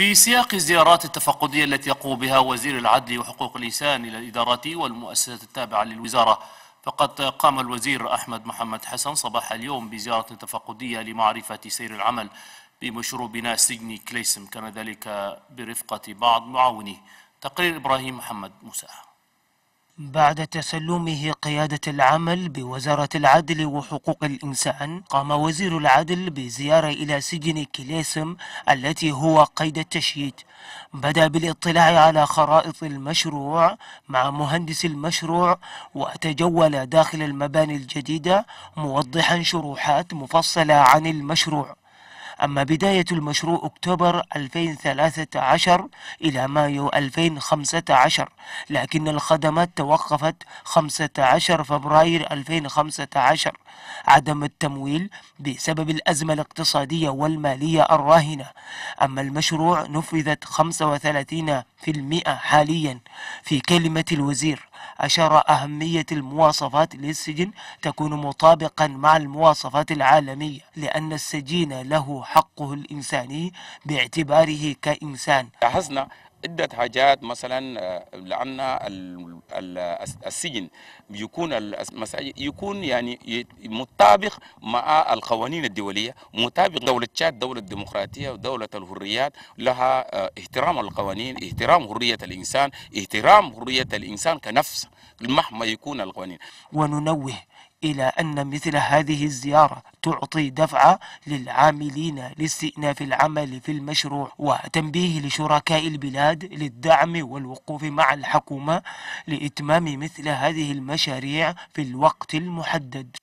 في سياق الزيارات التفقدية التي يقوم بها وزير العدل وحقوق الإنسان إلى الإدارات والمؤسسات التابعة للوزارة فقد قام الوزير أحمد محمد حسن صباح اليوم بزيارة تفقدية لمعرفة سير العمل بمشروع بناء سجن كليسم كان ذلك برفقة بعض معاونيه تقرير إبراهيم محمد موسى بعد تسلمه قيادة العمل بوزارة العدل وحقوق الإنسان قام وزير العدل بزيارة إلى سجن كليسم التي هو قيد التشييد بدأ بالاطلاع على خرائط المشروع مع مهندس المشروع وتجول داخل المباني الجديدة موضحا شروحات مفصلة عن المشروع أما بداية المشروع أكتوبر 2013 إلى مايو 2015 لكن الخدمات توقفت 15 فبراير 2015 عدم التمويل بسبب الأزمة الاقتصادية والمالية الراهنة أما المشروع نفذت 35% حاليا في كلمة الوزير أشار أهمية المواصفات للسجن تكون مطابقا مع المواصفات العالمية لأن السجين له حقه الإنساني باعتباره كإنسان لاحظنا عدة حاجات مثلا آه، لأن السجن يكون يكون يعني مطابق مع القوانين الدولية مطابق دولة تشاد دولة ديمقراطية ودولة الحريات لها آه، احترام القوانين احترام حرية الإنسان احترام حرية الإنسان كنفس مهما يكون القوانين وننوه إلى أن مثل هذه الزيارة تعطي دفعة للعاملين لاستئناف العمل في المشروع وتنبيه لشركاء البلاد للدعم والوقوف مع الحكومة لإتمام مثل هذه المشاريع في الوقت المحدد